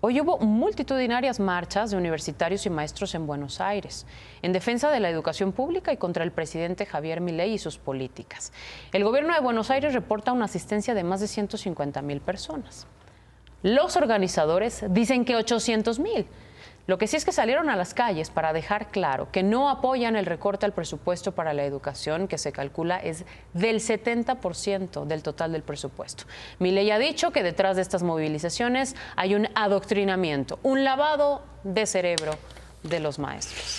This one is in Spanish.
Hoy hubo multitudinarias marchas de universitarios y maestros en Buenos Aires, en defensa de la educación pública y contra el presidente Javier Milei y sus políticas. El gobierno de Buenos Aires reporta una asistencia de más de 150 mil personas. Los organizadores dicen que 800 mil. Lo que sí es que salieron a las calles para dejar claro que no apoyan el recorte al presupuesto para la educación, que se calcula es del 70% del total del presupuesto. ley ha dicho que detrás de estas movilizaciones hay un adoctrinamiento, un lavado de cerebro de los maestros.